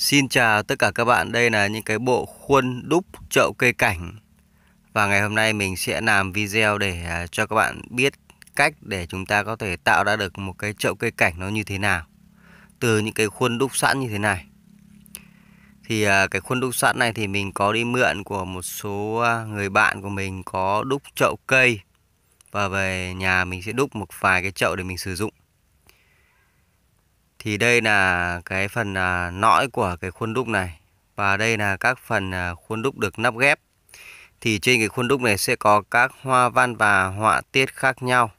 Xin chào tất cả các bạn, đây là những cái bộ khuôn đúc chậu cây cảnh Và ngày hôm nay mình sẽ làm video để à, cho các bạn biết cách để chúng ta có thể tạo ra được một cái chậu cây cảnh nó như thế nào Từ những cái khuôn đúc sẵn như thế này Thì à, cái khuôn đúc sẵn này thì mình có đi mượn của một số à, người bạn của mình có đúc chậu cây Và về nhà mình sẽ đúc một vài cái chậu để mình sử dụng thì đây là cái phần nõi à, của cái khuôn đúc này và đây là các phần à, khuôn đúc được nắp ghép thì trên cái khuôn đúc này sẽ có các hoa văn và họa tiết khác nhau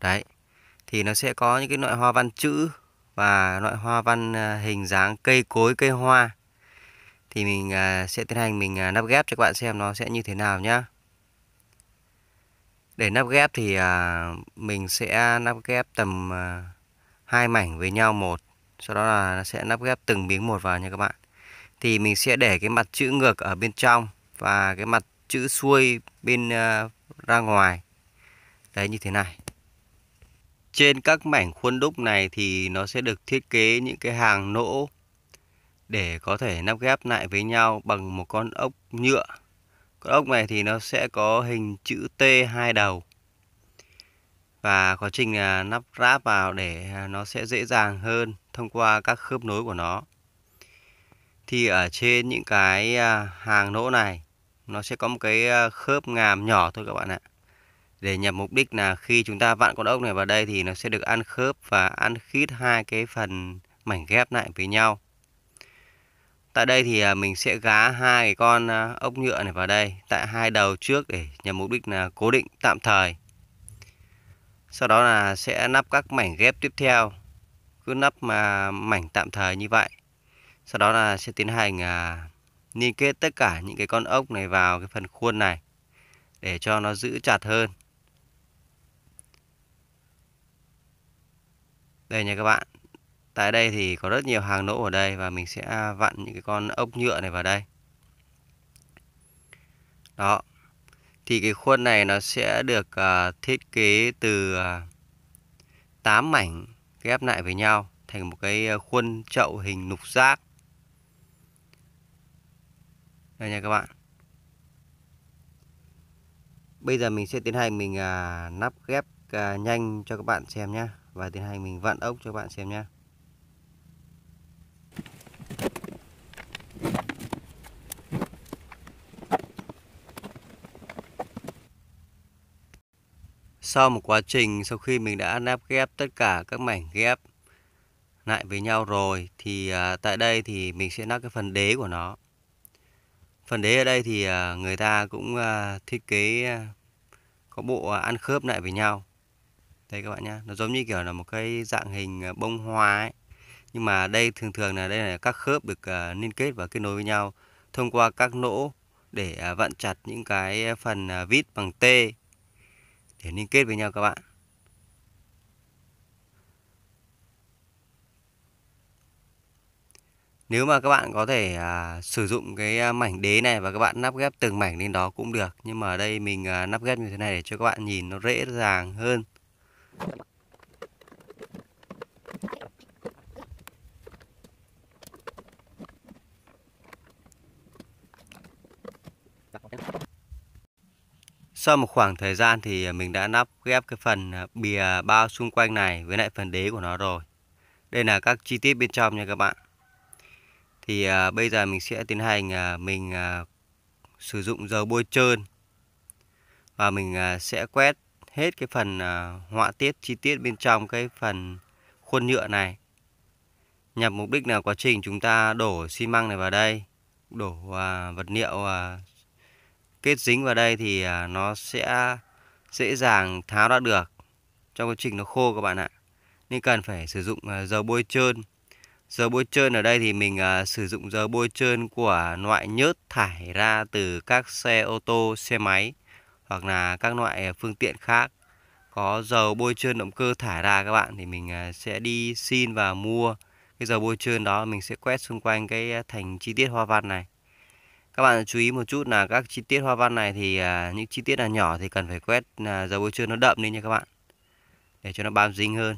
đấy thì nó sẽ có những cái loại hoa văn chữ và loại hoa văn à, hình dáng cây cối cây hoa thì mình sẽ tiến hành mình nắp ghép cho các bạn xem nó sẽ như thế nào nhá để nắp ghép thì mình sẽ nắp ghép tầm hai mảnh với nhau một sau đó là nó sẽ lắp ghép từng miếng một vào nha các bạn thì mình sẽ để cái mặt chữ ngược ở bên trong và cái mặt chữ xuôi bên uh, ra ngoài đấy như thế này trên các mảnh khuôn đúc này thì nó sẽ được thiết kế những cái hàng nỗ để có thể nắp ghép lại với nhau bằng một con ốc nhựa. Con ốc này thì nó sẽ có hình chữ T hai đầu và quá trình à, nắp ráp vào để à, nó sẽ dễ dàng hơn thông qua các khớp nối của nó thì ở trên những cái à, hàng nỗ này nó sẽ có một cái khớp ngàm nhỏ thôi các bạn ạ để nhằm mục đích là khi chúng ta vặn con ốc này vào đây thì nó sẽ được ăn khớp và ăn khít hai cái phần mảnh ghép lại với nhau tại đây thì mình sẽ gá hai cái con ốc nhựa này vào đây tại hai đầu trước để nhằm mục đích là cố định tạm thời sau đó là sẽ nắp các mảnh ghép tiếp theo cứ nắp mà mảnh tạm thời như vậy sau đó là sẽ tiến hành à, kết tất cả những cái con ốc này vào cái phần khuôn này để cho nó giữ chặt hơn đây nha các bạn tại đây thì có rất nhiều hàng nỗ ở đây và mình sẽ vặn những cái con ốc nhựa này vào đây đó thì cái khuôn này nó sẽ được uh, thiết kế từ uh, à, 8 mảnh ghép lại với nhau thành một cái à, khuôn chậu hình lục giác đây nha các bạn bây giờ mình sẽ tiến hành mình uh, nắp ghép uh, nhanh cho các bạn xem nhé và tiến hành mình vặn ốc cho các bạn xem nhé sau một quá trình sau khi mình đã nắp ghép tất cả các mảnh ghép lại với nhau rồi thì à, tại đây thì mình sẽ nắp cái phần đế của nó phần đế ở đây thì à, người ta cũng à, thiết kế à, có bộ à, ăn khớp lại với nhau đây các bạn nhé nó giống như kiểu là một cái dạng hình à, bông hoa ấy nhưng mà đây thường thường là đây là các khớp được à, liên kết và kết nối với nhau thông qua các nỗ để à, vặn chặt những cái phần à, vít bằng T để liên kết với nhau các bạn Nếu mà các bạn có thể à, sử dụng cái à, mảnh đế này và các bạn nắp ghép từng mảnh lên đó cũng được. Nhưng mà ở đây mình à, nắp ghép như thế này để cho các bạn nhìn nó dễ dàng hơn. Sau một khoảng thời gian thì à, mình đã nắp ghép cái phần à, bìa bao xung quanh này với lại phần đế của nó rồi. Đây là các chi tiết bên trong nha các bạn. Thì à, bây giờ mình sẽ tiến hành mình sử dụng dầu bôi trơn và mình sẽ quét hết cái phần họa tiết chi tiết bên trong cái phần khuôn nhựa này. Nhằm mục đích là quá trình chúng ta đổ xi măng này vào đây, đổ vật liệu kết dính vào đây thì à, nó sẽ dễ dàng tháo ra được trong quá trình nó khô các bạn ạ nên cần phải sử dụng à, dầu bôi trơn dầu bôi trơn ở đây thì mình à, sử dụng dầu bôi trơn của loại nhớt thải ra từ các xe ô tô xe máy hoặc là các loại phương tiện khác có dầu bôi trơn động cơ thải ra các bạn thì mình sẽ đi xin và mua cái dầu bôi trơn đó mình sẽ quét xung quanh cái thành chi tiết hoa văn này các bạn chú ý một chút là các chi tiết hoa văn này thì à, những chi tiết là nhỏ thì cần phải quét à, dầu bôi trơn nó đậm lên nha các bạn. Để cho nó bám dính hơn.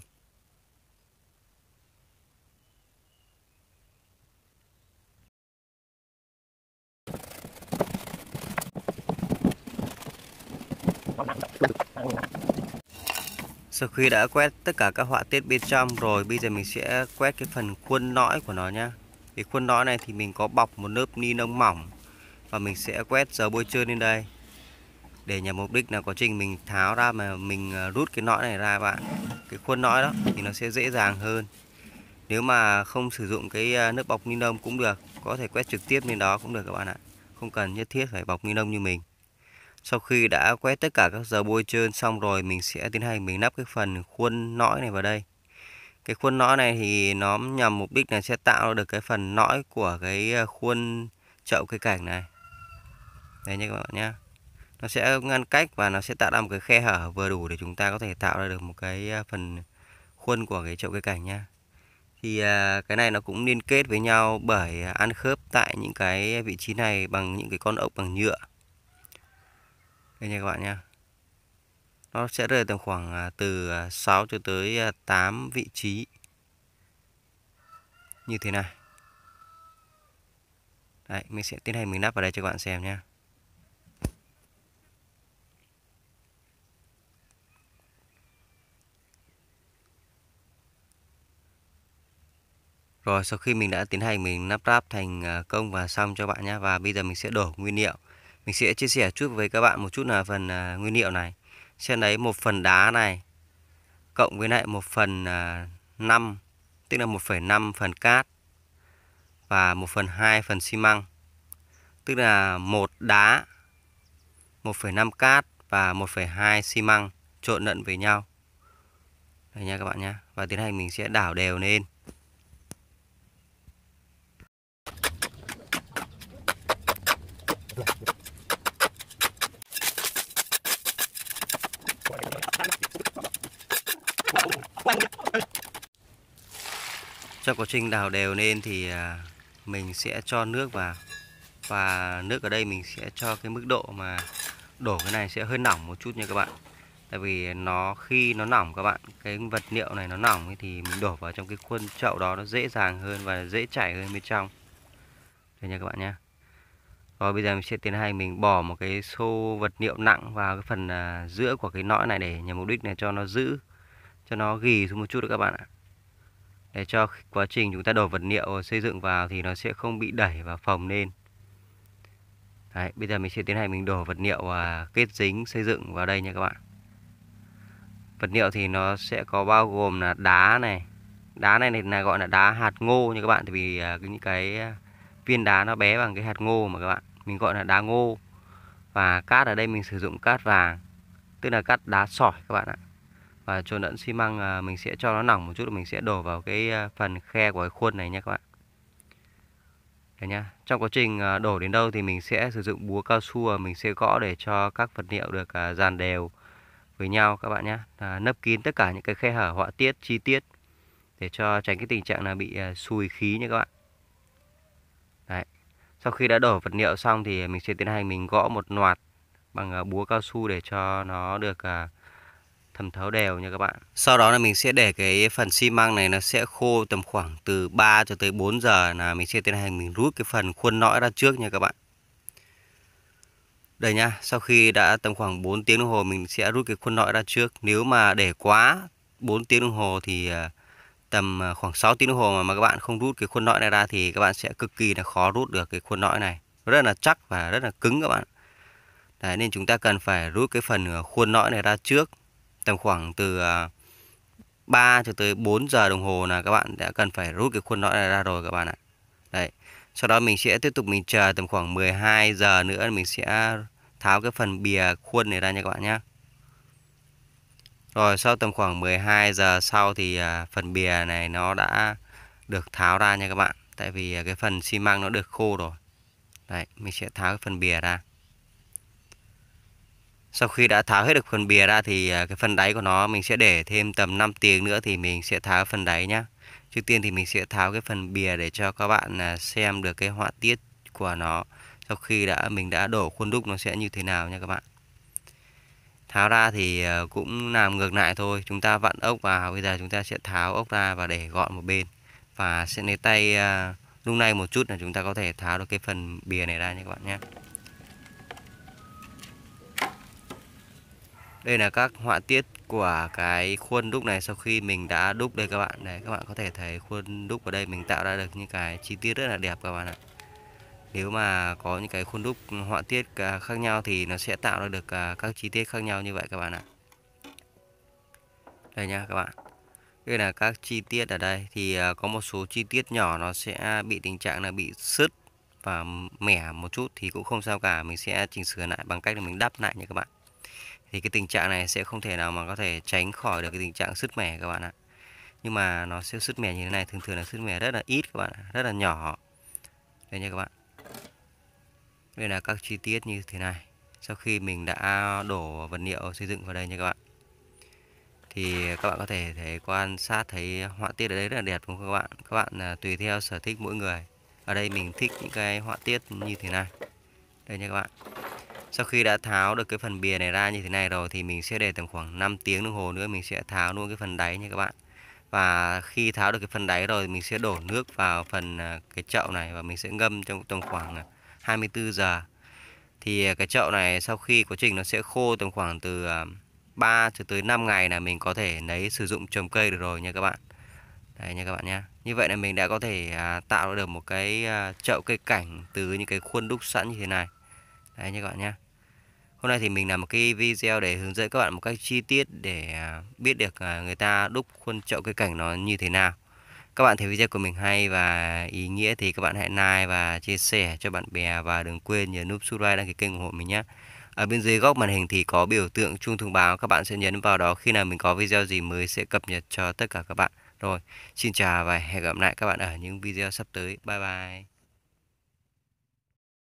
Sau khi đã quét tất cả các họa tiết bên trong rồi bây giờ mình sẽ quét cái phần khuôn nõi của nó nhá. Cái khuôn nõi này thì mình có bọc một lớp ni lông mỏng và mình sẽ quét dầu bôi trơn lên đây để nhằm mục đích là quá trình mình tháo ra mà mình ờ, rút cái nõi này ra bạn cái khuôn nõi đó thì nó sẽ dễ dàng hơn nếu mà không sử dụng cái ờ, nước bọc ni lông cũng được có thể quét trực tiếp lên đó cũng được các bạn ạ không cần nhất thiết phải bọc ni lông như mình sau khi đã quét tất cả các giờ bôi trơn xong rồi mình sẽ tiến hành mình nắp cái phần khuôn nõi này vào đây cái khuôn nõi này thì nó nhằm mục đích là sẽ tạo được cái phần nõi của cái ờ, khuôn chậu cây cảnh này đây nha các bạn nhé nó sẽ ngăn cách và nó sẽ tạo ra một cái khe hở vừa đủ để chúng ta có thể tạo ra được một cái à, phần khuôn của cái chậu cây cảnh nha thì à, cái này nó cũng liên kết với nhau bởi à, ăn khớp tại những cái vị trí này bằng những cái con ốc bằng nhựa đây nha các bạn nhé nó sẽ rơi tầm khoảng từ 6 cho tới 8 vị trí như thế này đấy mình sẽ tiến hành mình lắp vào đây cho các bạn xem nhé Rồi sau khi mình đã tiến hành mình lắp ráp thành à, công và xong cho bạn nhé Và bây giờ mình sẽ đổ nguyên liệu Mình sẽ chia sẻ chút với các bạn một chút là phần à, nguyên liệu này Sẽ lấy một phần đá này Cộng với lại một phần 5 à, Tức là 1,5 phần cát Và một phần 2 phần xi măng Tức là một đá 1,5 cát và 1,2 xi măng trộn lẫn với nhau Đây nha các bạn nhé Và tiến hành mình sẽ đảo đều lên trong quá trình đào đều lên thì à, mình sẽ cho nước vào và nước ở đây mình sẽ cho cái mức độ mà đổ cái này sẽ hơi nỏng một chút nha các bạn tại vì nó khi nó nỏng các bạn cái vật liệu này nó nỏng thì mình đổ vào trong cái khuôn chậu đó nó dễ dàng hơn và dễ chảy hơn bên trong Đây nha các bạn nhé rồi bây giờ mình sẽ tiến hành mình bỏ một cái xô vật liệu nặng vào cái phần à, giữa của cái nõi này để nhằm mục đích này cho nó giữ cho nó gỉ xuống một chút được các bạn ạ để cho quá trình chúng ta đổ vật liệu xây dựng vào thì nó sẽ không bị đẩy và phồng lên Đấy, bây giờ mình sẽ tiến hành mình đổ vật liệu và kết dính xây dựng vào đây nha các bạn vật liệu thì nó sẽ có bao gồm là đá này đá này này gọi là đá hạt ngô nha các bạn tại vì à, những cái à, viên đá nó bé bằng cái hạt ngô mà các bạn mình gọi là đá ngô và cát ở đây mình sử dụng cát vàng tức là cát đá sỏi các bạn ạ và trộn lẫn xi măng à, mình sẽ cho nó lỏng một chút mình sẽ đổ vào cái à, phần khe của cái khuôn này nhé các bạn Đấy nhá. Trong quá trình à, đổ đến đâu thì mình sẽ sử dụng búa cao su mình sẽ gõ để cho các vật liệu được dàn đều với nhau các bạn nhé. À, nấp kín tất cả những cái khe hở họa tiết, chi tiết để cho tránh cái tình trạng là bị sùi khí nhé các bạn. Đấy. Sau khi đã đổ vật liệu xong thì mình sẽ tiến hành mình gõ một loạt bằng búa cao su để cho nó được thẩm thấu đều nha các bạn sau đó là mình sẽ để cái phần xi măng này nó sẽ khô tầm khoảng từ 3 cho tới 4 giờ là mình sẽ tiến hành mình rút cái phần khuôn nõi ra trước nha các bạn đây nha sau khi đã tầm khoảng 4 tiếng đồng hồ mình sẽ rút cái khuôn nõi ra trước nếu mà để quá 4 tiếng đồng hồ thì à, tầm à, khoảng 6 tiếng đồng hồ mà, mà các bạn không rút cái khuôn nõi này ra thì các bạn sẽ cực kỳ là khó rút được cái khuôn nõi này rất là chắc và rất là cứng các bạn Đấy, nên chúng ta cần phải rút cái phần à, khuôn nõi này ra trước tầm khoảng từ 3 à, cho tới 4 giờ đồng hồ là các bạn đã cần phải rút cái khuôn nõn này ra rồi các bạn ạ. Đấy. Sau đó mình sẽ tiếp tục mình chờ tầm khoảng 12 giờ nữa mình sẽ tháo cái phần bìa khuôn này ra nha các bạn nhé. Rồi sau tầm khoảng 12 giờ sau thì à, phần bìa này nó đã được tháo ra nha các bạn. Tại vì à, cái phần xi măng nó được khô rồi. Đấy, mình sẽ tháo cái phần bìa ra sau khi đã tháo hết được phần bìa ra thì à, cái phần đáy của nó mình sẽ để thêm tầm 5 tiếng nữa thì mình sẽ tháo phần đáy nhá trước tiên thì mình sẽ tháo cái phần bìa để cho các bạn à, xem được cái họa tiết của nó sau khi đã mình đã đổ khuôn đúc nó sẽ như thế nào nha các bạn tháo ra thì à, cũng làm ngược lại thôi chúng ta vặn ốc vào bây giờ chúng ta sẽ tháo ốc ra và để gọn một bên và sẽ lấy tay lúc này một chút là chúng ta có thể tháo được cái phần bìa này ra nha các bạn nhé đây là các họa tiết của cái khuôn đúc này sau khi mình đã đúc đây các bạn đấy các bạn có thể thấy khuôn đúc ở đây mình tạo ra được những cái chi tiết rất là đẹp các bạn ạ nếu mà có những cái khuôn đúc họa tiết à, khác nhau thì nó sẽ tạo ra được à, các chi tiết khác nhau như vậy các bạn ạ đây nha các bạn đây là các chi tiết ở đây thì à, có một số chi tiết nhỏ nó sẽ bị tình trạng là bị sứt và mẻ một chút thì cũng không sao cả mình sẽ chỉnh sửa lại bằng cách là mình đắp lại nha các bạn thì cái tình trạng này sẽ không thể nào mà có thể tránh khỏi được cái tình trạng sứt mẻ các bạn ạ nhưng mà nó sẽ sứt mẻ như thế này thường thường là sứt mẻ rất là ít các bạn ạ rất là nhỏ đây nha các bạn đây là các chi tiết như thế này sau khi mình đã đổ vật liệu xây dựng vào đây nha các bạn thì các bạn có thể thấy quan sát thấy họa tiết ở đây rất là đẹp đúng không các bạn các bạn là tùy theo sở thích mỗi người ở đây mình thích những cái họa tiết như thế này đây nha các bạn sau khi đã tháo được cái phần bìa này ra như thế này rồi thì mình sẽ để tầm khoảng 5 tiếng đồng hồ nữa mình sẽ tháo luôn cái phần đáy nha các bạn và khi tháo được cái phần đáy rồi mình sẽ đổ nước vào phần à, cái chậu này và mình sẽ ngâm trong tầm khoảng 24 à, giờ thì à, cái chậu này sau khi quá trình nó sẽ khô tầm khoảng từ 3 cho tới 5 ngày là mình có thể lấy sử dụng trồng cây được rồi nha các bạn Đấy nha các bạn nhé Như vậy là mình đã có thể tạo được một cái chậu cây cảnh từ những cái khuôn đúc sẵn như thế này đấy nha các bạn nhé Hôm nay thì mình làm một cái video để hướng dẫn các bạn một cách chi tiết để à, biết được à, người ta đúc khuôn trậu cây cảnh nó như thế nào. Các bạn thấy video của mình hay và ý nghĩa thì các bạn hãy like và chia sẻ cho bạn bè và đừng quên nhấn nút subscribe đăng ký kênh ủng hộ mình nhé. Ở bên dưới góc màn hình thì có biểu tượng chuông thông báo các bạn sẽ nhấn vào đó khi nào mình có video gì mới sẽ cập nhật cho tất cả các bạn. Rồi, xin chào và hẹn gặp lại các bạn ở những video sắp tới. Bye bye.